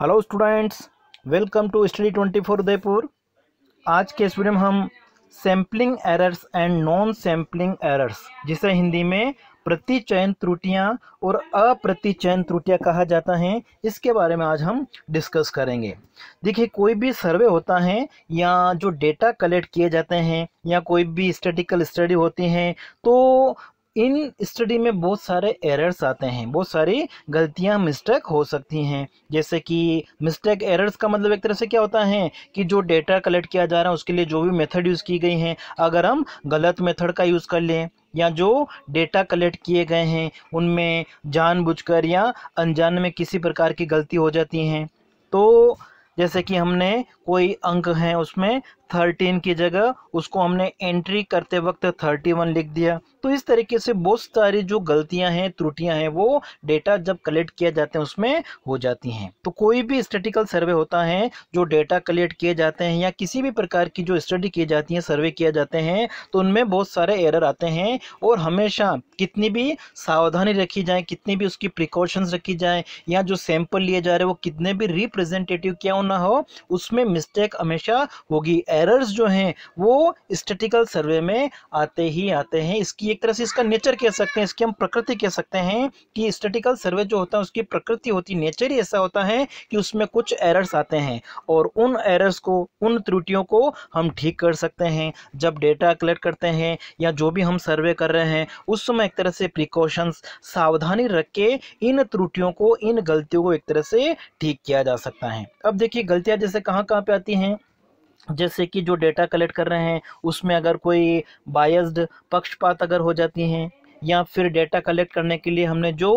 hello students welcome to study twenty four Udaipur आज के इस वीडियो में हम sampling errors and non sampling errors जिसे हिंदी में प्रतिचयन त्रुटियां और अप्रतिचयन त्रुटियां कहा जाता है इसके बारे में आज हम डिस्कस करेंगे देखिए कोई भी सर्वे होता है या जो डेटा कलेक्ट किए जाते हैं या कोई भी स्टेटिकल स्टडी होती हैं तो इन स्टडी में बहुत सारे एरर्स आते हैं बहुत सारी गलतियां मिस्टेक हो सकती हैं जैसे कि मिस्टेक एरर्स का मतलब एक तरह से क्या होता है कि जो डेटा कलेक्ट किया जा रहा है उसके लिए जो भी मेथड यूज़ की गई हैं अगर हम गलत मेथड का यूज़ कर लें या जो डेटा कलेक्ट किए गए हैं उनमें जानबूझकर या अनजान में किसी प्रकार की गलती हो जाती हैं तो जैसे कि हमने कोई अंक हैं उसमें थर्टीन की जगह उसको हमने एंट्री करते वक्त थर्टी वन लिख दिया तो इस तरीके से बहुत सारी जो गलतियां हैं त्रुटियां हैं वो डेटा जब कलेक्ट किया जाते हैं उसमें हो जाती हैं तो कोई भी स्टेटिकल सर्वे होता है जो डेटा कलेक्ट किए जाते हैं या किसी भी प्रकार की जो स्टडी की जाती है सर्वे किए जाते हैं तो उनमें बहुत सारे एरर आते हैं और हमेशा कितनी भी सावधानी रखी जाए कितनी भी उसकी प्रिकॉशंस रखी जाए या जो सैंपल लिए जा रहे हैं वो कितने भी रिप्रेजेंटेटिव क्या ना हो उसमें मिस्टेक हमेशा होगी एरर्स जो हैं वो स्टेटिकल सर्वे में आते ही आते हैं इसकी एक तरह से इसका नेचर कह सकते हैं इसकी हम प्रकृति कह सकते हैं कि स्टेटिकल सर्वे जो होता है उसकी प्रकृति होती नेचर ही ऐसा होता है कि उसमें कुछ एरर्स आते हैं और उन एरर्स को उन त्रुटियों को हम ठीक कर सकते हैं जब डेटा कलेक्ट करते हैं या जो भी हम सर्वे कर रहे हैं उस समय एक तरह से प्रिकॉशंस सावधानी रख के इन त्रुटियों को इन गलतियों को एक तरह से ठीक किया जा सकता है अब देखिए गलतियाँ जैसे कहाँ कहाँ पर आती हैं जैसे कि जो डेटा कलेक्ट कर रहे हैं उसमें अगर कोई बायस्ड पक्षपात अगर हो जाती हैं या फिर डेटा कलेक्ट करने के लिए हमने जो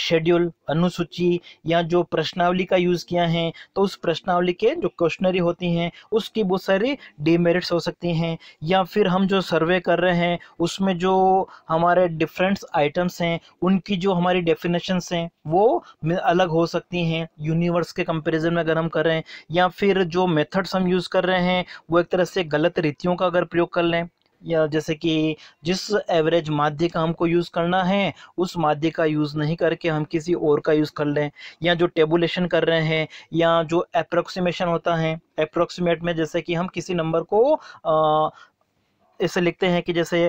शेड्यूल अनुसूची या जो प्रश्नावली का यूज़ किया है तो उस प्रश्नावली के जो क्वेश्चनरी होती हैं उसकी बहुत सारी डीमेरिट्स हो सकती हैं या फिर हम जो सर्वे कर रहे हैं उसमें जो हमारे डिफरेंट्स आइटम्स हैं उनकी जो हमारी डेफिनेशंस हैं वो अलग हो सकती हैं यूनिवर्स के कंपेरिजन में अगर हम कर रहे हैं या फिर जो मेथड्स हम यूज़ कर रहे हैं वो एक तरह से गलत रीतियों का अगर प्रयोग कर लें या जैसे कि जिस एवरेज माध्य का हमको यूज़ करना है उस माध्य का यूज़ नहीं करके हम किसी और का यूज़ कर लें या जो टेबुलेशन कर रहे हैं या जो अप्रोक्सीमेशन होता है अप्रोक्सीमेट में जैसे कि हम किसी नंबर को ऐसे लिखते हैं कि जैसे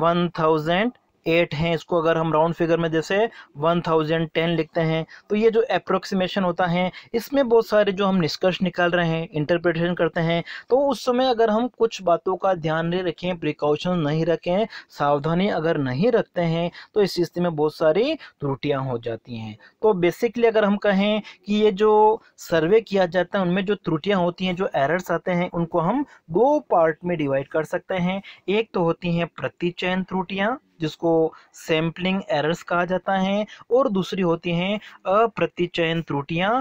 वन थाउजेंड एट हैं इसको अगर हम राउंड फिगर में जैसे वन थाउजेंड टेन लिखते हैं तो ये जो अप्रोक्सीमेशन होता है इसमें बहुत सारे जो हम निष्कर्ष निकाल रहे हैं इंटरप्रिटेशन करते हैं तो उस समय अगर हम कुछ बातों का ध्यान नहीं रखें प्रिकॉशन नहीं रखें सावधानी अगर नहीं रखते हैं तो इस स्थिति में बहुत सारी त्रुटियाँ हो जाती हैं तो बेसिकली अगर हम कहें कि ये जो सर्वे किया जाता है उनमें जो त्रुटियाँ होती हैं जो एरर्स आते हैं उनको हम दो पार्ट में डिवाइड कर सकते हैं एक तो होती हैं प्रतिचयन त्रुटियाँ जिसको सैम्पलिंग एरर्स कहा जाता है और दूसरी होती हैं अप्रतिचयन त्रुटियां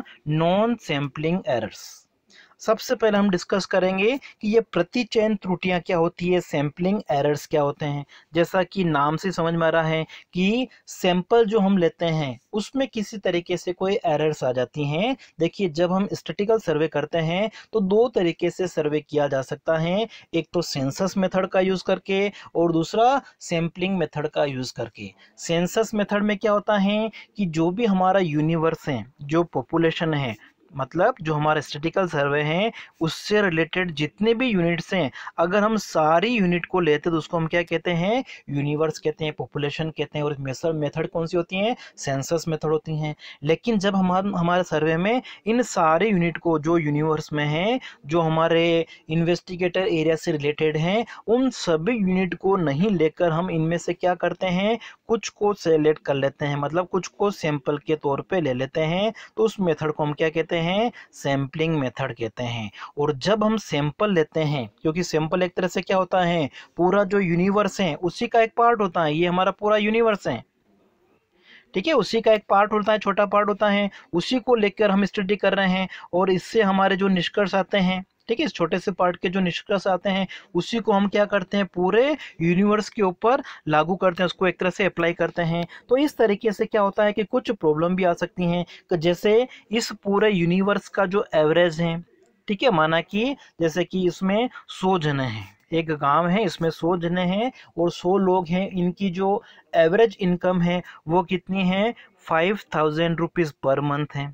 नॉन सैम्पलिंग एरर्स सबसे पहले हम डिस्कस करेंगे कि ये प्रतिचयन त्रुटियां क्या होती है सैम्पलिंग एरर्स क्या होते हैं जैसा कि नाम से समझ में आ रहा है कि सैंपल जो हम लेते हैं उसमें किसी तरीके से कोई एरर्स आ जाती हैं देखिए जब हम स्टेटिकल सर्वे करते हैं तो दो तरीके से सर्वे किया जा सकता है एक तो सेंसस मेथड का यूज़ करके और दूसरा सैम्पलिंग मेथड का यूज़ करके सेंसस मेथड में क्या होता है कि जो भी हमारा यूनिवर्स है जो पॉपुलेशन है मतलब जो हमारे स्टेटिकल सर्वे हैं उससे रिलेटेड जितने भी यूनिट्स हैं अगर हम सारी यूनिट को लेते तो उसको हम क्या कहते हैं यूनिवर्स कहते हैं पॉपुलेशन कहते हैं और मेसर मेथड कौन सी होती हैं सेंसस मेथड होती हैं लेकिन जब हम हमारे सर्वे में इन सारे यूनिट को जो यूनिवर्स में हैं जो हमारे इन्वेस्टिगेटर एरिया से रिलेटेड हैं उन सभी यूनिट को नहीं लेकर हम इनमें से क्या करते हैं कुछ को सेलेक्ट कर लेते हैं मतलब कुछ को सैंपल के तौर पर ले लेते हैं तो उस मेथड को हम क्या कहते हैं हैं सैम्पलिंग मेथड कहते हैं और जब हम सैंपल लेते हैं क्योंकि सैंपल एक तरह से क्या होता है पूरा जो यूनिवर्स है उसी का एक पार्ट होता है ये हमारा पूरा यूनिवर्स है ठीक है उसी का एक पार्ट होता है छोटा पार्ट होता है उसी को लेकर हम स्टडी कर रहे हैं और इससे हमारे जो निष्कर्ष आते हैं ठीक है इस छोटे से पार्ट के जो निष्कर्ष आते हैं उसी को हम क्या करते हैं पूरे यूनिवर्स के ऊपर लागू करते हैं उसको एक तरह से अप्लाई करते हैं तो इस तरीके से क्या होता है कि कुछ प्रॉब्लम भी आ सकती हैं कि जैसे इस पूरे यूनिवर्स का जो एवरेज है ठीक है माना कि जैसे कि इसमें सौ जने हैं एक गांव है इसमें सौ जने हैं और सौ लोग हैं इनकी जो एवरेज इनकम है वो कितनी है five thousand rupees per month है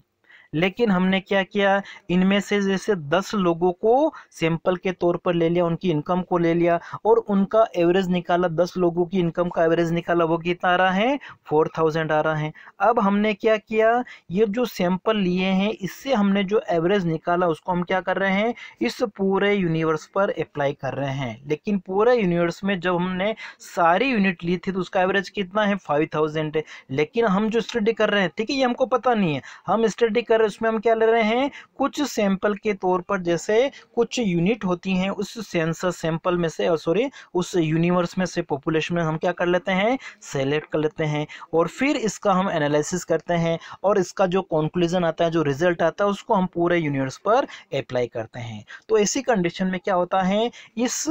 लेकिन हमने क्या किया इनमें से जैसे दस लोगों को सैंपल के तौर पर ले लिया उनकी इनकम को ले लिया और उनका एवरेज निकाला दस लोगों की इनकम का एवरेज निकाला वो कितना आ रहा है फोर थाउजेंड आ रहा है अब हमने क्या किया ये जो सैंपल लिए हैं इससे हमने जो एवरेज निकाला उसको हम क्या कर रहे हैं इस पूरे यूनिवर्स पर अप्लाई कर रहे हैं लेकिन पूरे यूनिवर्स में जब हमने सारी यूनिट ली थी तो उसका एवरेज कितना है फाइव थाउजेंड है लेकिन हम जो स्टडी कर रहे हैं ठीक है ये हमको पता नहीं है हम स्टडी कर अगर उसमें हम क्या ले रहे हैं कुछ सैंपल के तौर पर जैसे कुछ यूनिट होती हैं उस सेंसर सैंपल में से सॉरी उस यूनिवर्स में से पॉपुलेशन में हम क्या कर लेते हैं सेलेक्ट कर लेते हैं और फिर इसका हम एनालिसिस करते हैं और इसका जो कंक्लूजन आता है जो रिजल्ट आता है उसको हम पूरे यूनिवर्स पर अप्लाई करते हैं तो ऐसी कंडीशन में क्या होता है इस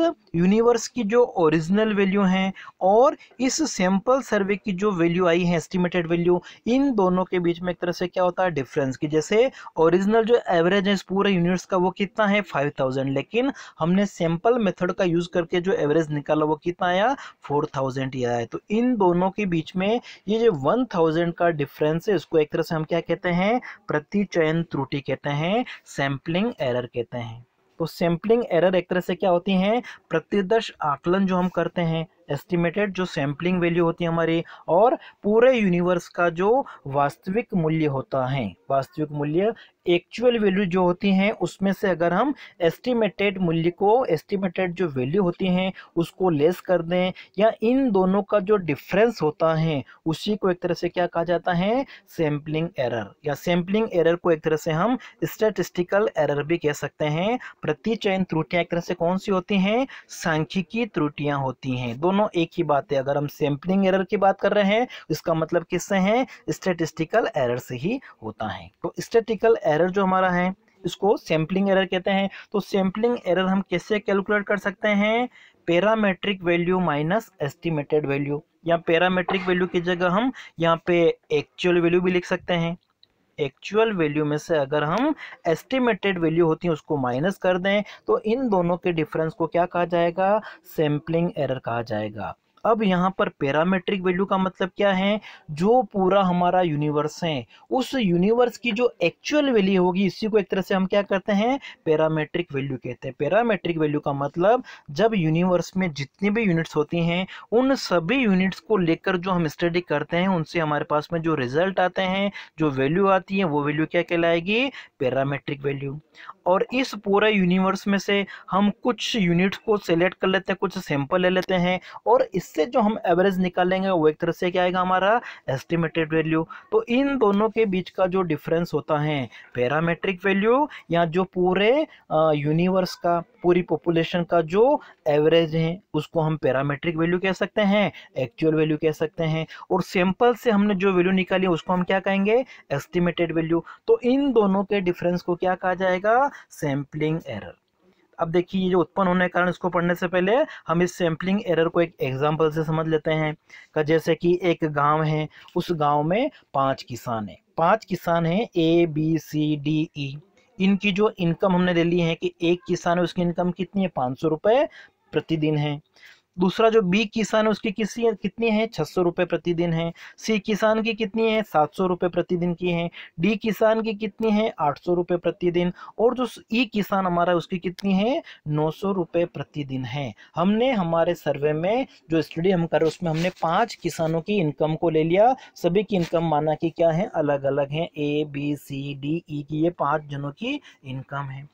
यूनिवर्स की जो ओरिजिनल वैल्यू है और इस सैंपल सर्वे की जो वैल्यू आई है एस्टिमेटेड वैल्यू इन दोनों के बीच में एक तरह से क्या होता है डिफरेंस की से ओरिजिनल जो एवरेज है इस पूरे यूनिट्स का वो कितना है फाइव थाउजेंड लेकिन हमने सैंपल मेथड का यूज़ करके जो एवरेज निकाला वो कितना आया फोर थाउजेंड ही आया तो इन दोनों के बीच में ये जो वन थाउजेंड का डिफरेंस है इसको एक तरह से हम क्या कहते हैं प्रति चयन त्रुटि कहते हैं सैम्पलिंग एरर कहते हैं तो सैम्पलिंग एरर एक तरह से क्या होती है प्रतिदर्श आकलन जो हम करते हैं एस्टिमेटेड जो सैम्पलिंग वैल्यू होती है हमारी और पूरे यूनिवर्स का जो वास्तविक मूल्य होता है वास्तविक मूल्य एक्चुअल वैल्यू जो होती हैं उसमें से अगर हम एस्टिमेटेड मूल्य को एस्टिमेटेड जो वैल्यू होती हैं उसको लेस कर दें या इन दोनों का जो डिफरेंस होता है उसी को एक तरह से क्या कहा जाता है सैम्पलिंग एरर या सैम्पलिंग एरर को एक तरह से हम स्टेटिस्टिकल एरर भी कह सकते हैं प्रति चयन त्रुटियाँ एक तरह से कौन सी होती हैं सांख्यिकी त्रुटियाँ होती हैं दोनों दोनों एक ही बात है अगर हम सैम्पलिंग एरर की बात कर रहे हैं तो इसका मतलब किससे है स्टेटिस्टिकल एरर से ही होता है तो स्टेटिकल एरर जो हमारा है इसको सैम्पलिंग एरर कहते हैं तो सैम्पलिंग एरर हम कैसे कैलकुलेट कर सकते हैं parametric value minus estimated value या पैरामेट्रिक वैल्यू की जगह हम यहाँ पे एक्चुअल वैल्यू भी लिख सकते हैं एक्चुअल वैल्यू में से अगर हम एस्टिमेटेड वैल्यू होती है उसको माइनस कर दें तो इन दोनों के डिफरेंस को क्या कहा जाएगा सैम्पलिंग एरर कहा जाएगा अब यहाँ पर पैरामेट्रिक वैल्यू का मतलब क्या है जो पूरा हमारा यूनिवर्स है उस यूनिवर्स की जो एक्चुअल वैल्यू होगी इसी को एक तरह से हम क्या करते हैं पैरामेट्रिक वैल्यू कहते हैं पैरामेट्रिक वैल्यू का मतलब जब यूनिवर्स में जितनी भी यूनिट्स होती हैं उन सभी यूनिट्स को लेकर जो हम स्टडी करते हैं उनसे हमारे पास में जो रिजल्ट आते हैं जो वैल्यू आती है वो वैल्यू क्या कहलाएगी पैरामेट्रिक वैल्यू और इस पूरे यूनिवर्स में से हम कुछ यूनिट्स को सेलेक्ट कर लेते हैं कुछ सैंपल ले लेते हैं और इस इससे जो हम एवरेज निकालेंगे वो एक तरह से क्या आएगा हमारा एस्टिमेटेड वैल्यू तो इन दोनों के बीच का जो डिफरेंस होता है पैरामेट्रिक वैल्यू या जो पूरे यूनिवर्स का पूरी पॉपुलेशन का जो एवरेज है उसको हम पैरामेट्रिक वैल्यू कह सकते हैं एक्चुअल वैल्यू कह सकते हैं और सैंपल से हमने जो वैल्यू निकाली उसको हम क्या कहेंगे एस्टिमेटेड वैल्यू तो इन दोनों के डिफरेंस को क्या कहा जाएगा सैम्पलिंग एरर अब देखिए ये जो उत्पन्न होने के कारण इसको पढ़ने से पहले हम इस सैम्पलिंग एरर को एक एग्जाम्पल से समझ लेते हैं का जैसे कि एक गांव है उस गांव में पांच किसान हैं पांच किसान हैं A B C D E इनकी जो इनकम हमने ले ली है कि एक किसान है उसकी इनकम कितनी है पाँच सौ रुपये प्रतिदिन है दूसरा जो बी किसान है उसकी किसी कितनी है छः सौ रुपये प्रतिदिन है सी किसान की कितनी है सात सौ रुपये प्रतिदिन की है डी किसान की कितनी है आठ सौ रुपये प्रतिदिन और जो ई किसान हमारा उसकी कितनी है नौ सौ रुपये प्रतिदिन है हमने हमारे सर्वे में जो स्टडी हम कर उसमें हमने पाँच किसानों की इनकम को ले लिया सभी की इनकम माना कि क्या है अलग अलग है A B C D E की ये पाँच जनों की इनकम है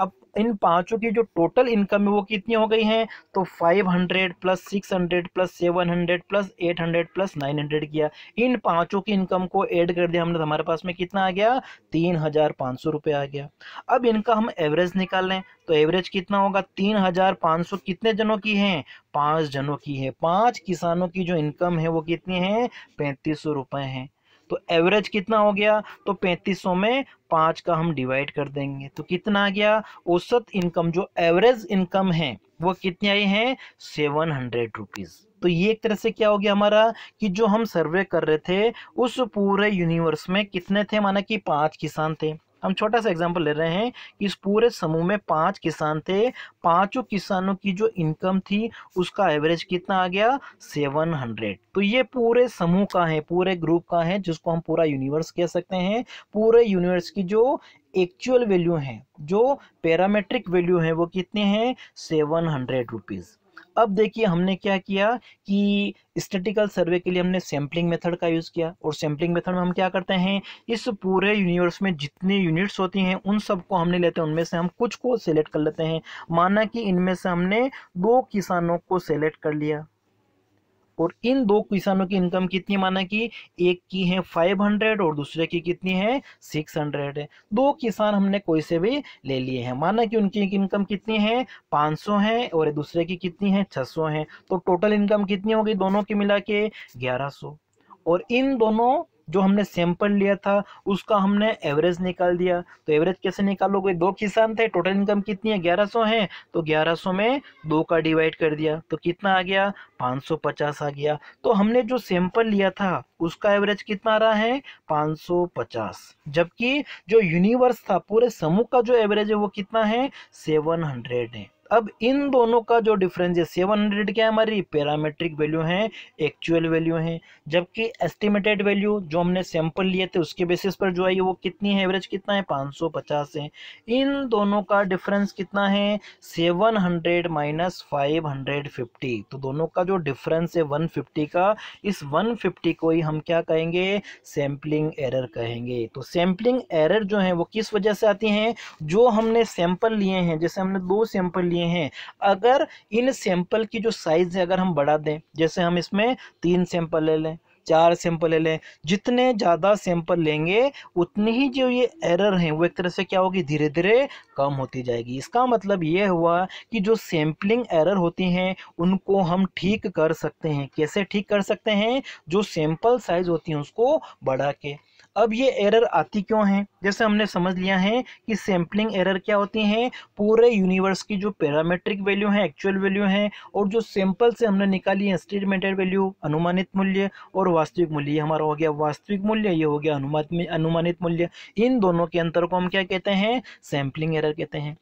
अब इन पांचों की जो टोटल इनकम है वो कितनी हो गई है तो 500 प्लस 600 प्लस 700 प्लस 800 प्लस 900 किया इन पांचों की इनकम को ऐड कर दिया हमने तो हमारे पास में कितना आ गया तीन हज़ार पाँच सौ रुपये आ गया अब इनका हम एवरेज निकाल लें तो एवरेज कितना होगा तीन हज़ार पाँच सौ कितने जनों की है पाँच जनों की है पाँच किसानों की जो इनकम है वो कितनी है पैंतीस सौ रुपये हैं तो एवरेज कितना हो गया तो पैंतीस सौ में पाँच का हम डिवाइड कर देंगे तो कितना आ गया औसत इनकम जो एवरेज इनकम है वो कितनी आई है सेवन हंड्रेड रुपीज़ तो ये एक तरह से क्या हो गया हमारा कि जो हम सर्वे कर रहे थे उस पूरे यूनिवर्स में कितने थे माना कि पांच किसान थे हम छोटा सा एग्जांपल ले रहे हैं कि इस पूरे समूह में पांच किसान थे पांचों किसानों की जो इनकम थी उसका एवरेज कितना आ गया सेवन हंड्रेड तो ये पूरे समूह का है पूरे ग्रुप का है जिसको हम पूरा यूनिवर्स कह सकते हैं पूरे यूनिवर्स की जो एक्चुअल वैल्यू है जो पैरामेट्रिक वैल्यू है वो कितने हैं सेवन हंड्रेड रुपीज़ अब देखिए हमने क्या किया कि स्टेटिकल सर्वे के लिए हमने सैम्पलिंग मेथड का यूज़ किया और सैम्पलिंग मेथड में हम क्या करते हैं इस पूरे यूनिवर्स में जितनी यूनिट्स होती हैं उन सबको हमने लेते हैं उनमें से हम कुछ को सेलेक्ट कर लेते हैं माना कि इनमें से हमने दो किसानों को सेलेक्ट कर लिया और इन दो किसानों की इनकम कितनी माना कि एक की है 500 और दूसरे की कितनी है 600 है दो किसान हमने कोई से भी ले लिए हैं माना कि उनकी इनकम कितनी है 500 है और दूसरे की कितनी है 600 है तो टोटल इनकम कितनी होगी दोनों की मिला के ग्यारह और इन दोनों जो हमने सैंपल लिया था उसका हमने एवरेज निकाल दिया तो एवरेज कैसे निकालोगे दो किसान थे टोटल इनकम कितनी है ग्यारह सौ है तो ग्यारह सौ में दो का डिवाइड कर दिया तो कितना आ गया पाँच सौ पचास आ गया तो हमने जो सैंपल लिया था उसका एवरेज कितना रहा है पाँच सौ पचास जबकि जो यूनिवर्स था पूरे समूह का जो एवरेज है वो कितना है सेवन हंड्रेड है अब इन दोनों का जो डिफरेंस है सेवन हंड्रेड क्या है हमारी पैरामेट्रिक वैल्यू है एक्चुअल वैल्यू है जबकि एस्टिमेटेड वैल्यू जो हमने सैंपल लिए थे उसके बेसिस पर जो आई वो कितनी है एवरेज कितना है पाँच सौ पचास है इन दोनों का डिफरेंस कितना है seven hundred minus five hundred fifty तो दोनों का जो डिफरेंस है वन फिफ्टी का इस वन फिफ्टी को ही हम क्या कहेंगे सैम्पलिंग एरर कहेंगे तो सैम्पलिंग एरर जो है वो किस वजह से आती हैं जो हमने सैंपल लिए हैं जैसे हमने दो सैंपल लिए लिए हैं अगर इन सैंपल की जो साइज़ है अगर हम बढ़ा दें जैसे हम इसमें तीन सैंपल ले लें चार सैंपल ले लें जितने ज़्यादा सैंपल लेंगे उतनी ही जो ये एरर हैं वो एक तरह से क्या होगी धीरे धीरे कम होती जाएगी इसका मतलब ये हुआ कि जो सैंपलिंग एरर होती हैं उनको हम ठीक कर सकते हैं कैसे ठीक कर सकते हैं जो सैंपल साइज़ होती है उसको बढ़ा के अब ये एरर आती क्यों है जैसे हमने समझ लिया है कि सैम्पलिंग एरर क्या होती हैं पूरे यूनिवर्स की जो पैरामेट्रिक वैल्यू है एक्चुअल वैल्यू है और जो सैंपल से हमने निकाली है स्टेटमेंटेड वैल्यू अनुमानित मूल्य और वास्तविक मूल्य ये हमारा हो गया वास्तविक मूल्य ये हो गया अनुमानित अनुमानित मूल्य इन दोनों के अंतर को हम क्या कहते हैं सैम्पलिंग एरर कहते हैं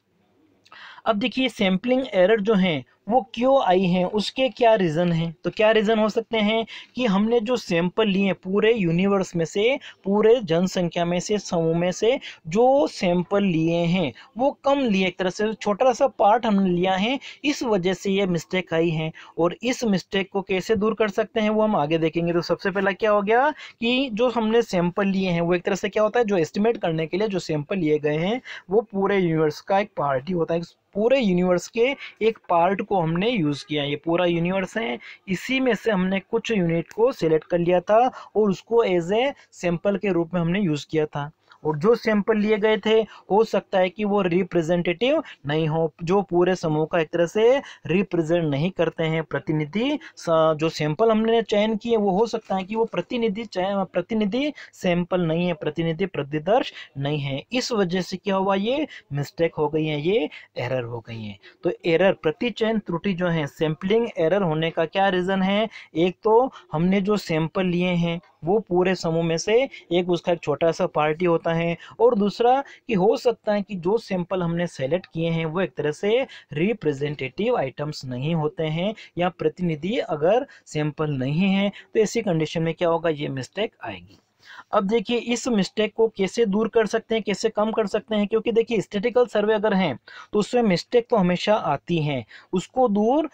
अब देखिए सैम्पलिंग एरर जो हैं वो क्यों आई हैं उसके क्या रीज़न हैं तो क्या रीज़न हो सकते हैं कि हमने जो सैंपल लिए पूरे यूनिवर्स में से पूरे जनसंख्या में से समूह में से जो सैंपल लिए हैं वो कम लिए एक तरह से छोटा सा पार्ट हमने लिया है इस वजह से ये मिस्टेक आई है और इस मिस्टेक को कैसे दूर कर सकते हैं वो हम आगे देखेंगे तो सबसे पहला क्या हो गया कि जो हमने सैंपल लिए हैं वो एक तरह से क्या होता है जो एस्टिमेट करने के लिए जो सैंपल लिए गए हैं वो पूरे यूनिवर्स का एक पार्ट ही होता है पूरे यूनिवर्स के एक पार्ट को हमने यूज़ किया ये पूरा यूनिवर्स है इसी में से हमने कुछ यूनिट को सिलेक्ट कर लिया था और उसको एज ए सैम्पल के रूप में हमने यूज़ किया था और जो सैंपल लिए गए थे हो सकता है कि वो रिप्रेजेंटेटिव नहीं हो जो पूरे समूह का एक तरह से रिप्रेजेंट नहीं करते हैं प्रतिनिधि जो सैंपल हमने चयन किए वो हो सकता है कि वो प्रतिनिधि प्रतिनिधि सैंपल नहीं है प्रतिनिधि प्रतिदर्श नहीं है इस वजह से क्या हुआ ये मिस्टेक हो गई है ये एरर हो गई है तो एरर चयन त्रुटि जो है सैंपलिंग एरर होने का क्या रीज़न है एक तो हमने जो सैंपल लिए हैं वो पूरे समूह में से एक उसका एक छोटा सा पार्टी होता है और दूसरा कि हो सकता है कि जो सैंपल हमने सेलेक्ट किए हैं वो एक तरह से रिप्रेजेंटेटिव आइटम्स नहीं होते हैं या प्रतिनिधि अगर सैंपल नहीं है तो ऐसी कंडीशन में क्या होगा ये मिस्टेक आएगी अब देखिए इस मिस्टेक को कैसे दूर कर सकते हैं कैसे कम कर सकते हैं क्योंकि देखिए स्टेटिकल सर्वे अगर हैं तो उसमें मिस्टेक तो हमेशा आती हैं उसको दूर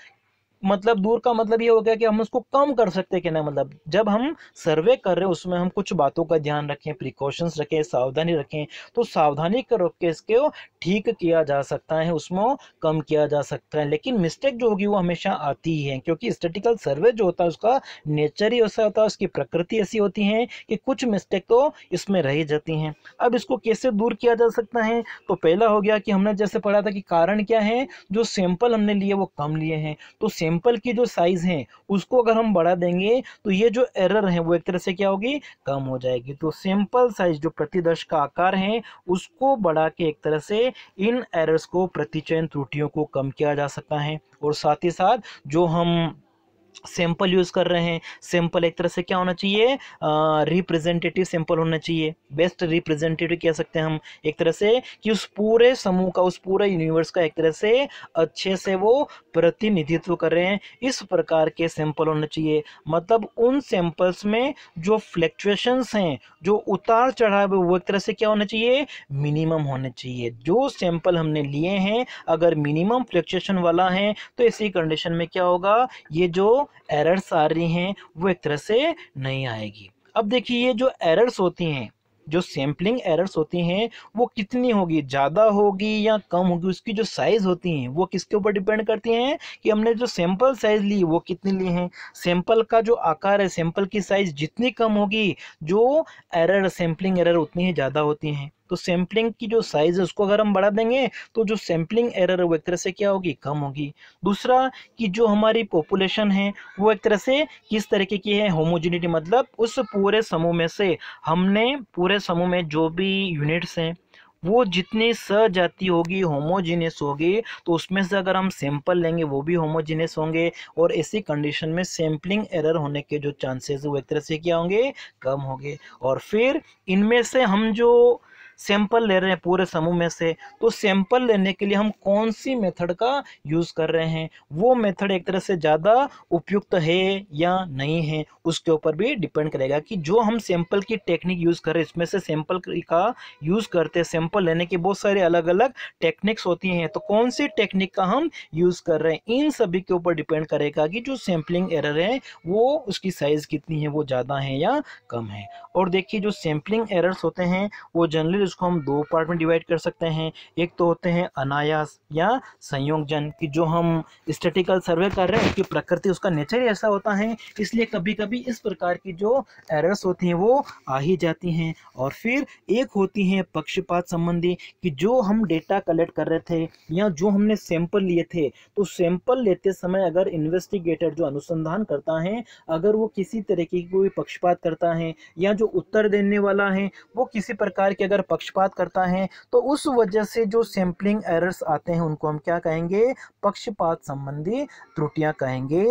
मतलब दूर का मतलब ये हो गया कि हम उसको कम कर सकते हैं ना मतलब जब हम सर्वे कर रहे हैं उसमें हम कुछ बातों का ध्यान रखें प्रिकॉशंस रखें सावधानी रखें तो सावधानी कर के इसके ठीक किया जा सकता है उसमें कम किया जा सकता है लेकिन मिस्टेक जो होगी वो हमेशा आती ही है क्योंकि स्टेटिकल सर्वे जो होता है उसका नेचर ही ऐसा होता है उसकी प्रकृति ऐसी होती है कि कुछ मिस्टेक तो इसमें रह जाती हैं अब इसको कैसे दूर किया जा सकता है तो पहला हो गया कि हमने जैसे पढ़ा था कि कारण क्या है जो सैंपल हमने लिए वो कम लिए हैं तो सैंपल की जो साइज़ है उसको अगर हम बढ़ा देंगे तो ये जो एरर है वो एक तरह से क्या होगी कम हो जाएगी तो सैंपल साइज जो प्रतिदर्श का आकार है उसको बढ़ा के एक तरह से इन एरर्स को प्रतिचयन त्रुटियों को कम किया जा सकता है और साथ ही साथ जो हम सैंपल यूज़ कर रहे हैं सैंपल एक तरह से क्या होना चाहिए रिप्रेजेंटेटिव सैंपल होना चाहिए बेस्ट रिप्रेजेंटेटिव कह सकते हैं हम एक तरह से कि उस पूरे समूह का उस पूरे यूनिवर्स का एक तरह से अच्छे से वो प्रतिनिधित्व कर रहे हैं इस प्रकार के सैंपल होने चाहिए मतलब उन सैंपल्स में जो फ्लैक्चुएशंस हैं जो उतार चढ़ाव वो एक तरह से क्या होना चाहिए मिनिमम होने चाहिए जो सैंपल हमने लिए हैं अगर मिनिमम फ्लैक्चुएशन वाला है तो ऐसी कंडीशन में क्या होगा ये जो एरर्स आ रही हैं वो एक तरह से नहीं आएगी अब देखिए ये जो एरर्स होती हैं जो सैम्पलिंग एरर्स होती हैं वो कितनी होगी ज़्यादा होगी या कम होगी उसकी जो साइज़ होती हैं वो किसके ऊपर डिपेंड करती हैं कि हमने जो सैंपल साइज़ ली वो कितनी ली हैं सैंपल का जो आकार है सैंपल की साइज़ जितनी कम होगी जो एरर सैम्पलिंग एरर उतनी ही ज़्यादा होती हैं तो सैम्पलिंग की जो साइज़ है उसको अगर हम बढ़ा देंगे तो जो सैम्पलिंग एरर है वो एक तरह से क्या होगी कम होगी दूसरा कि जो हमारी पॉपुलेशन है वो एक तरह से किस तरीके की है होमोजिनिटी मतलब उस पूरे समूह में से हमने पूरे समूह में जो भी यूनिट्स हैं वो जितनी सजाती होगी होमोजीनियस होगी तो उसमें से अगर हम सैंपल लेंगे वो भी होमोजीनियस होंगे और ऐसी कंडीशन में सैम्पलिंग एरर होने के जो चांसेस वो एक तरह से क्या होंगे कम होंगे और फिर इनमें से हम जो सैंपल ले रहे हैं पूरे समूह में से तो सैंपल लेने के लिए हम कौन सी मेथड का यूज़ कर रहे हैं वो मेथड एक तरह से ज़्यादा उपयुक्त है या नहीं है उसके ऊपर भी डिपेंड करेगा कि जो हम सैंपल की टेक्निक यूज़ कर रहे हैं इसमें से सैंपल का यूज़ करते हैं सैंपल लेने की बहुत सारे अलग अलग टेक्निक्स होती हैं तो कौन सी टेक्निक का हम यूज़ कर रहे हैं इन सभी के ऊपर डिपेंड करेगा कि जो सैम्पलिंग एरर है वो उसकी साइज़ कितनी है वो ज़्यादा है या कम है और देखिए जो सैम्पलिंग एरर्स होते हैं वो जनरली इसको हम दो पार्ट में डिवाइड कर सकते हैं एक तो होते हैं अनायास या संयोगजन कि जो हम स्टेटिकल सर्वे कर रहे हैं उसकी प्रकृति उसका नेचर ही ऐसा होता है इसलिए कभी कभी इस प्रकार की जो एरर्स होती हैं वो आ ही जाती हैं और फिर एक होती हैं पक्षपात संबंधी कि जो हम डेटा कलेक्ट कर रहे थे या जो हमने सैंपल लिए थे तो सैंपल लेते समय अगर इन्वेस्टिगेटर जो अनुसंधान करता है अगर वो किसी तरीके की कोई पक्षपात करता है या जो उत्तर देने वाला है वो किसी प्रकार के अगर पक्षपात करता है तो उस वजह से जो सैंपलिंग एरर्स आते हैं उनको हम क्या कहेंगे पक्षपात संबंधी त्रुटियां कहेंगे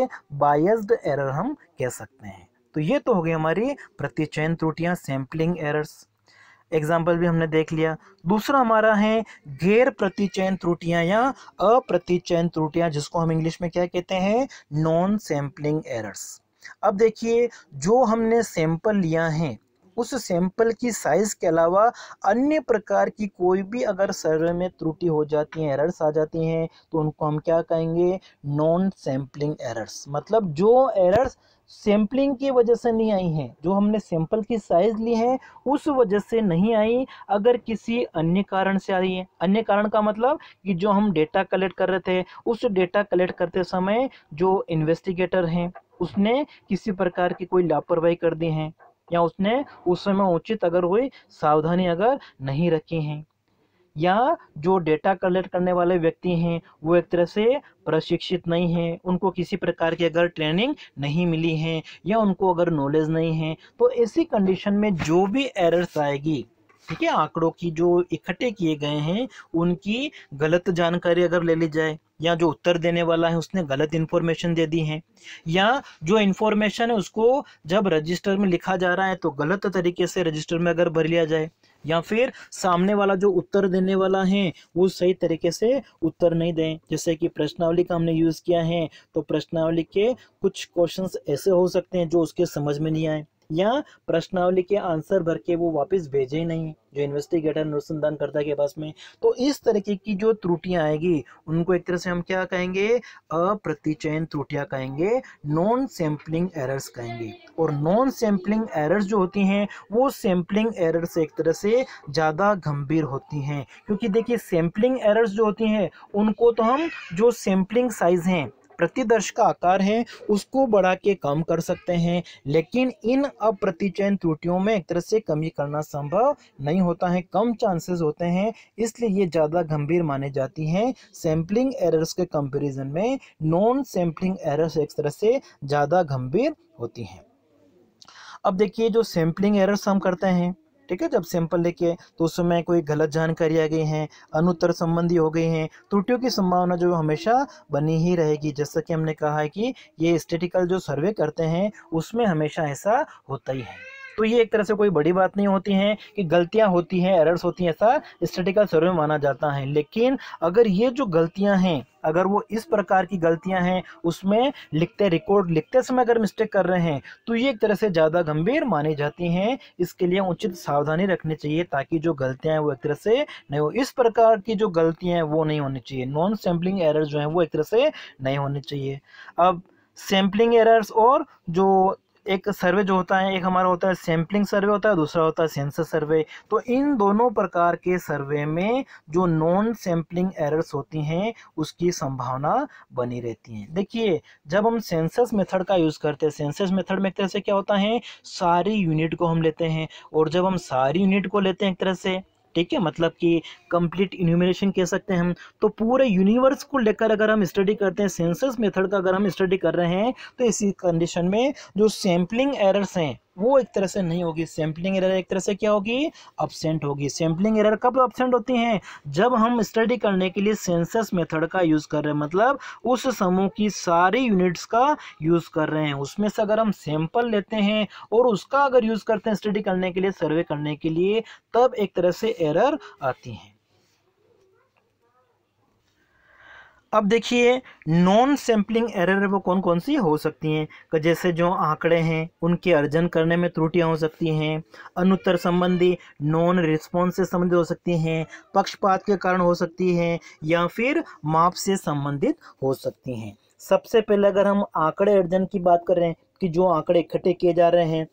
बायस्ड एरर हम कह सकते हैं तो ये तो हो गई हमारी प्रतिचयन त्रुटियां सैंपलिंग एरर्स एग्जाम्पल भी हमने देख लिया दूसरा हमारा है गैर प्रतिचयन त्रुटियां या अप्रतिचयन त्रुटियां जिसको हम इंग्लिश में क्या कहते हैं नॉन सैंपलिंग एरर्स अब देखिए जो हमने सैंपल लिया है उस सैंपल की साइज़ के अलावा अन्य प्रकार की कोई भी अगर सर्वे में त्रुटि हो जाती है एरर्स आ जाती हैं तो उनको हम क्या कहेंगे नॉन सैम्पलिंग एरर्स मतलब जो एरर्स सैम्पलिंग की वजह से नहीं आई हैं जो हमने सैंपल की साइज़ ली है उस वजह से नहीं आई अगर किसी अन्य कारण से आई है अन्य कारण का मतलब कि जो हम डेटा कलेक्ट कर रहे थे उस डेटा कलेक्ट करते समय जो इन्वेस्टिगेटर हैं उसने किसी प्रकार की कोई लापरवाही कर दी है या उसने उस समय उचित अगर कोई सावधानी अगर नहीं रखी है या जो डेटा कलेक्ट करने वाले व्यक्ति हैं वो एक तरह से प्रशिक्षित नहीं हैं उनको किसी प्रकार की अगर ट्रेनिंग नहीं मिली है या उनको अगर नॉलेज नहीं है तो ऐसी कंडीशन में जो भी एरर्स आएगी ठीक है आंकड़ों की जो इकट्ठे किए गए हैं उनकी गलत जानकारी अगर ले ली जाए या जो उत्तर देने वाला है उसने गलत इन्फॉर्मेशन दे दी है या जो इन्फॉर्मेशन है उसको जब रजिस्टर में लिखा जा रहा है तो गलत तरीके से रजिस्टर में अगर भर लिया जाए या फिर सामने वाला जो उत्तर देने वाला है वो सही तरीके से उत्तर नहीं दें जैसे कि प्रश्नावली का हमने यूज़ किया है तो प्रश्नावली के कुछ क्वेश्चंस ऐसे हो सकते हैं जो उसके समझ में नहीं आए या प्रश्नावली के आंसर भर के वो वापस भेजे ही नहीं जो इन्वेस्टिगेटर अनुसंधान करता के पास में तो इस तरीके की जो त्रुटियां आएगी उनको एक तरह से हम क्या कहेंगे अप्रतिचयन त्रुटियां कहेंगे नॉन सैम्पलिंग एरर्स कहेंगे और नॉन सैम्पलिंग एरर्स जो होती हैं वो सैम्पलिंग एरर से एक तरह से ज़्यादा गंभीर होती हैं क्योंकि देखिए सैम्पलिंग एरर्स जो होती हैं उनको तो हम जो सैम्पलिंग साइज़ हैं प्रतिदर्श का आकार है उसको बढ़ा के कम कर सकते हैं लेकिन इन अप्रतिचयन त्रुटियों में एक तरह से कमी करना संभव नहीं होता है कम चांसेस होते हैं इसलिए ये ज़्यादा गंभीर माने जाती हैं सैम्पलिंग एरर्स के कंपेरिजन में नॉन सैम्पलिंग एरर्स एक तरह से ज़्यादा गंभीर होती हैं अब देखिए जो सैम्पलिंग एरर्स हम करते हैं ठीक है जब सैंपल लेके तो उस समय कोई गलत जानकारी आ गई है अनुत्तर संबंधी हो गई है त्रुटियों की संभावना जो हमेशा बनी ही रहेगी जैसा कि हमने कहा है कि ये स्टेटिकल जो सर्वे करते हैं उसमें हमेशा ऐसा होता ही है तो ये एक तरह से कोई बड़ी बात नहीं होती है कि गलतियाँ होती हैं एरर्स होती हैं ऐसा स्टेटिकल सर्वे में माना जाता है लेकिन अगर ये जो गलतियाँ हैं अगर वो इस प्रकार की गलतियां हैं उसमें लिखते रिकॉर्ड लिखते समय अगर मिस्टेक कर रहे हैं तो ये एक तरह से ज़्यादा गंभीर मानी जाती हैं इसके लिए उचित सावधानी रखनी चाहिए ताकि जो गलतियां हैं वो एक तरह से नहीं हो इस प्रकार की जो गलतियां हैं वो नहीं होनी चाहिए नॉन सैम्पलिंग एरर जो हैं वो एक तरह से नहीं होनी चाहिए अब सैम्पलिंग एरर्स और जो एक सर्वे जो होता है एक हमारा होता है सैम्पलिंग सर्वे होता है दूसरा होता है सेंसस सर्वे तो इन दोनों प्रकार के सर्वे में जो नॉन सैम्पलिंग एरर्स होती हैं उसकी संभावना बनी रहती है देखिए जब हम सेंसस मेथड का यूज़ करते हैं सेंसस मेथड में एक तरह से क्या होता है सारी यूनिट को हम लेते हैं और जब हम सारी यूनिट को लेते हैं एक तरह से ठीक है मतलब कि कंप्लीट इन्यूमिनेशन कह सकते हैं हम तो पूरे यूनिवर्स को लेकर अगर हम स्टडी करते हैं सेंसस मेथड का अगर हम स्टडी कर रहे हैं तो इसी कंडीशन में जो सैम्पलिंग एरर्स हैं वो एक तरह से नहीं होगी सैम्पलिंग एरर एक तरह से क्या होगी अपसेंट होगी सैम्पलिंग एरर कब अपसेंट होती हैं जब हम स्टडी करने के लिए सेंसस मेथड का यूज़ कर रहे हैं मतलब उस समूह की सारी यूनिट्स का यूज़ कर रहे हैं उसमें से अगर हम सैंपल लेते हैं और उसका अगर यूज़ करते हैं स्टडी करने के लिए सर्वे करने के लिए तब एक तरह से एरर आती हैं अब देखिए नॉन सैम्पलिंग एरर वो कौन कौन सी हो सकती हैं जैसे जो आंकड़े हैं उनके अर्जन करने में त्रुटियां हो सकती हैं अनुत्तर संबंधी नॉन रिस्पॉन्स से संबंधित हो सकती हैं पक्षपात के कारण हो सकती हैं या फिर माप से संबंधित हो सकती हैं सबसे पहले अगर हम आंकड़े अर्जन की बात कर रहे हैं कि जो आंकड़े इकट्ठे किए जा रहे हैं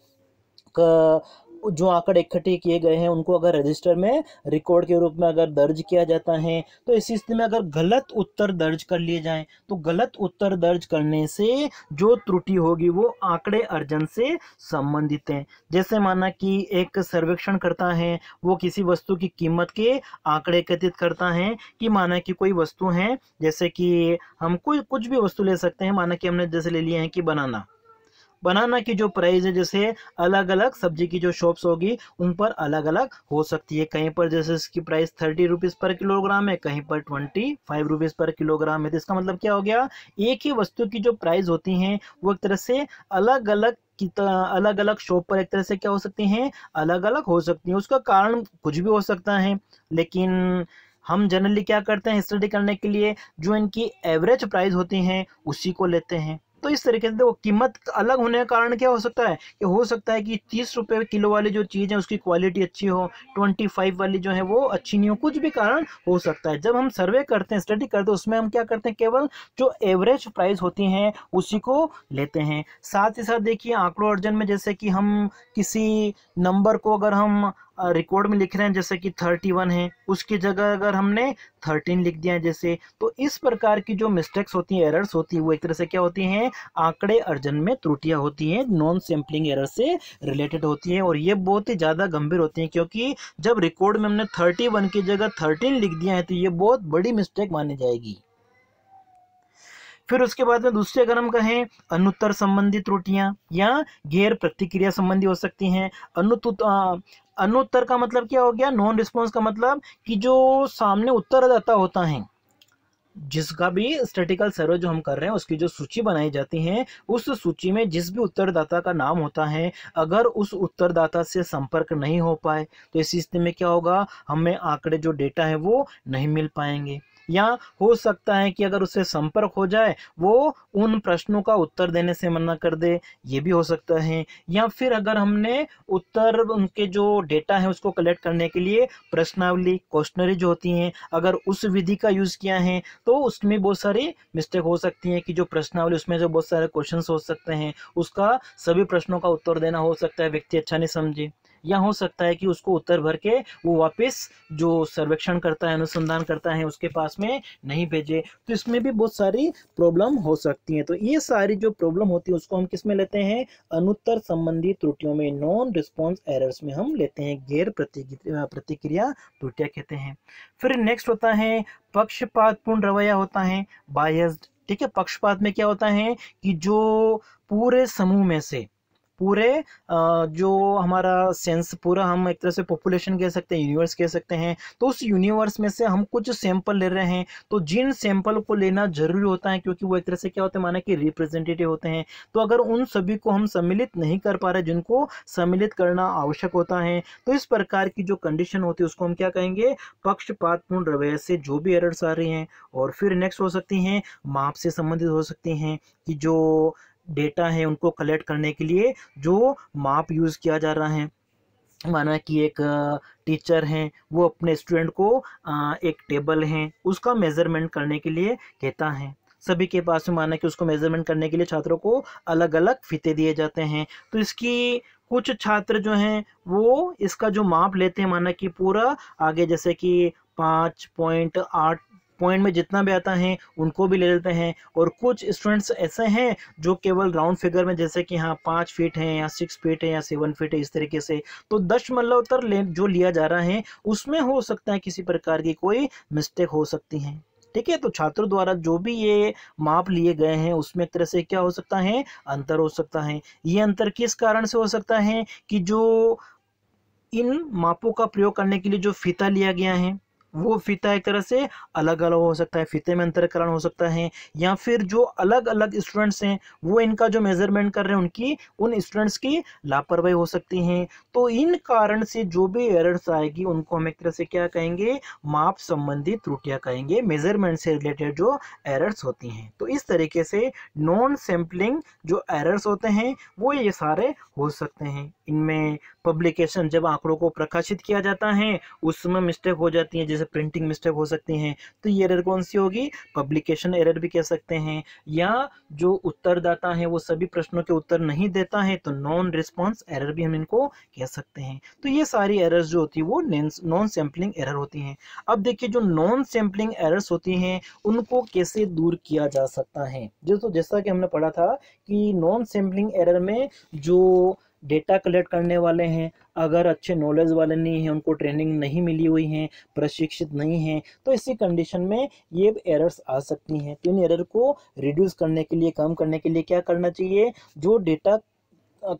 जो आंकड़े इकट्ठे किए गए हैं उनको अगर रजिस्टर में रिकॉर्ड के रूप में अगर दर्ज किया जाता है तो इस स्थिति में अगर गलत उत्तर दर्ज कर लिए जाएं तो गलत उत्तर दर्ज करने से जो त्रुटि होगी वो आंकड़े अर्जन से संबंधित हैं जैसे माना कि एक सर्वेक्षण करता है वो किसी वस्तु की कीमत के आंकड़े एकत्रित करता है कि माना कि कोई वस्तु है जैसे कि हम कोई कुछ भी वस्तु ले सकते हैं माना कि हमने जैसे ले लिए हैं कि बनाना बनाना की जो प्राइस है जैसे अलग अलग सब्जी की जो शॉप्स होगी उन पर अलग अलग हो सकती है कहीं पर जैसे इसकी price thirty rupees per kilogram है कहीं पर twenty five rupees per kilogram है तो इसका मतलब क्या हो गया एक ही वस्तु की जो प्राइस होती हैं वो एक तरह से अलग अलग अलग अलग शॉप पर एक तरह से क्या हो सकती हैं अलग अलग हो सकती हैं उसका कारण कुछ भी हो सकता है लेकिन हम जनरली क्या करते हैं स्टडी करने के लिए जो इनकी एवरेज प्राइस होती हैं उसी को लेते हैं तो इस तरीके से देखो कीमत अलग होने का कारण क्या हो सकता है कि हो सकता है कि तीस रुपये किलो वाली जो चीज़ है उसकी क्वालिटी अच्छी हो ट्वेंटी फाइव वाली जो है वो अच्छी नहीं हो कुछ भी कारण हो सकता है जब हम सर्वे करते हैं स्टडी करते हैं उसमें हम क्या करते हैं केवल जो एवरेज प्राइस होती हैं उसी को लेते हैं साथ ही साथ देखिए आंकड़ों अर्जन में जैसे कि हम किसी नंबर को अगर हम रिकॉर्ड में लिख रहे हैं जैसे कि थर्टी वन है उसकी जगह अगर हमने थर्टीन लिख दिया जैसे तो इस प्रकार की जो मिस्टेक्स होती हैं एरर्स होती हैं वो एक तरह से क्या होती हैं आंकड़े अर्जन में त्रुटियां होती हैं नॉन सैम्पलिंग एरर से रिलेटेड होती हैं और ये बहुत ही ज़्यादा गंभीर होती हैं क्योंकि जब रिकॉर्ड में हमने थर्टी वन की जगह थर्टीन लिख दिया है तो ये बहुत बड़ी मिस्टेक मानी जाएगी फिर उसके बाद में दूसरे अगर हम कहें अनुत्तर संबंधी त्रुटियां या गैर प्रतिक्रिया संबंधी हो सकती हैं अनुत अनुत्तर का मतलब क्या हो गया नॉन रिस्पॉन्स का मतलब कि जो सामने उत्तरदाता होता है जिसका भी स्टेटिकल सर्वे जो हम कर रहे हैं उसकी जो सूची बनाई जाती है उस सूची में जिस भी उत्तरदाता का नाम होता है अगर उस उत्तरदाता से संपर्क नहीं हो पाए तो इस स्थिति में क्या होगा हमें आंकड़े जो डेटा है वो नहीं मिल पाएंगे या हो सकता है कि अगर उससे संपर्क हो जाए वो उन प्रश्नों का उत्तर देने से मना कर दे ये भी हो सकता है या फिर अगर हमने उत्तर उनके जो डेटा है उसको कलेक्ट करने के लिए प्रश्नावली क्वेश्चनरी जो होती हैं अगर उस विधि का यूज़ किया है तो उसमें बहुत सारी मिस्टेक हो सकती हैं कि जो प्रश्नावली उसमें जो बहुत सारे क्वेश्चन हो सकते हैं उसका सभी प्रश्नों का उत्तर देना हो सकता है व्यक्ति अच्छा नहीं समझे या हो सकता है कि उसको उत्तर भर के वो वापस जो सर्वेक्षण करता है अनुसंधान करता है उसके पास में नहीं भेजे तो इसमें भी बहुत सारी प्रॉब्लम हो सकती है तो ये सारी जो प्रॉब्लम होती है उसको हम किस में लेते हैं अनुत्तर संबंधी त्रुटियों में नॉन रिस्पॉन्स एरर्स में हम लेते हैं गैर प्रतिक्रिया त्रुटियाँ कहते हैं फिर नेक्स्ट होता है पक्षपातपूर्ण रवैया होता है बायस्ड ठीक है पक्षपात में क्या होता है कि जो पूरे समूह में से पूरे जो हमारा सेंस पूरा हम एक तरह से पॉपुलेशन कह सकते हैं यूनिवर्स कह सकते हैं तो उस यूनिवर्स में से हम कुछ सैंपल ले रहे हैं तो जिन सैंपल को लेना जरूरी होता है क्योंकि वो एक तरह से क्या होते हैं माना कि रिप्रेजेंटेटिव होते हैं तो अगर उन सभी को हम सम्मिलित नहीं कर पा रहे जिनको सम्मिलित करना आवश्यक होता है तो इस प्रकार की जो कंडीशन होती है उसको हम क्या कहेंगे पक्षपातपूर्ण रवैये से जो भी एरर्स आ रही हैं और फिर नेक्स्ट हो सकती हैं माप से संबंधित हो सकती हैं कि जो डेटा है उनको कलेक्ट करने के लिए जो माप यूज़ किया जा रहा है माना कि एक टीचर हैं वो अपने स्टूडेंट को एक टेबल है उसका मेज़रमेंट करने के लिए कहता है सभी के पास में माना कि उसको मेज़रमेंट करने के लिए छात्रों को अलग अलग फीते दिए जाते हैं तो इसकी कुछ छात्र जो हैं वो इसका जो माप लेते हैं माना कि पूरा आगे जैसे कि पाँच पॉइंट आठ पॉइंट में जितना भी आता है उनको भी ले लेते हैं और कुछ स्टूडेंट्स ऐसे हैं जो केवल राउंड फिगर में जैसे कि हाँ पाँच फीट हैं या सिक्स फीट है या सेवन फीट है इस तरीके से तो दशमलवोत्तर जो लिया जा रहा है उसमें हो सकता है किसी प्रकार की कोई मिस्टेक हो सकती है ठीक है तो छात्रों द्वारा जो भी ये माप लिए गए हैं उसमें एक तरह से क्या हो सकता है अंतर हो सकता है ये अंतर किस कारण से हो सकता है कि जो इन मापों का प्रयोग करने के लिए जो फीता लिया गया है वो फ़ीता एक तरह से अलग अलग हो सकता है फ़ीते में अंतरकरण हो सकता है या फिर जो अलग अलग स्टूडेंट्स हैं वो इनका जो मेज़रमेंट कर रहे हैं उनकी उन स्टूडेंट्स की लापरवाही हो सकती हैं तो इन कारण से जो भी एरर्स आएगी उनको हम एक तरह से क्या कहेंगे माप संबंधी त्रुटियां कहेंगे मेज़रमेंट से रिलेटेड जो एरर्स होती हैं तो इस तरीके से नॉन सैम्पलिंग जो एरर्स होते हैं वो ये सारे हो सकते हैं इनमें पब्लिकेशन जब आंकड़ों को प्रकाशित किया जाता है उसमें मिस्टेक हो जाती है जैसे प्रिंटिंग मिस्टेक हो सकती हैं तो ये एरर कौन सी होगी पब्लिकेशन एरर भी कह सकते हैं या जो उत्तरदाता है वो सभी प्रश्नों के उत्तर नहीं देता है तो नॉन रिस्पॉन्स एरर भी हम इनको कह सकते हैं तो ये सारी एरर्स जो होती है वो नॉन सैम्पलिंग एरर होती हैं अब देखिए जो नॉन सैम्पलिंग एरर्स होती हैं उनको कैसे दूर किया जा सकता है जैसा कि हमने पढ़ा था कि नॉन सैम्पलिंग एरर में जो डेटा कलेक्ट करने वाले हैं अगर अच्छे नॉलेज वाले नहीं हैं उनको ट्रेनिंग नहीं मिली हुई है प्रशिक्षित नहीं हैं तो इसी कंडीशन में ये एरर्स आ सकती हैं तो इन एरर को रिड्यूस करने के लिए कम करने के लिए क्या करना चाहिए जो डेटा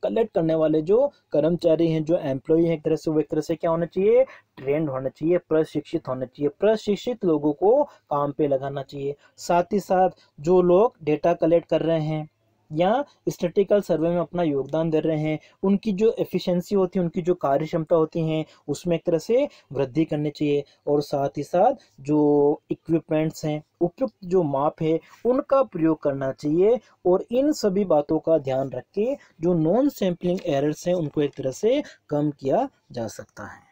कलेक्ट करने वाले जो कर्मचारी हैं जो एम्प्लॉय हैं एक तरह से वो एक तरह से क्या होना चाहिए ट्रेंड होना चाहिए प्रशिक्षित होना चाहिए प्रशिक्षित लोगों को काम पे लगाना चाहिए साथ ही साथ जो लोग डेटा कलेक्ट कर रहे हैं या स्टेटिकल सर्वे में अपना योगदान दे रहे हैं उनकी जो एफिशिएंसी होती है उनकी जो कार्य क्षमता होती है उसमें एक तरह से वृद्धि करनी चाहिए और साथ ही साथ जो इक्विपमेंट्स हैं उपयुक्त जो माप है उनका प्रयोग करना चाहिए और इन सभी बातों का ध्यान रख के जो नॉन सैम्पलिंग एरर्स हैं उनको एक तरह से कम किया जा सकता है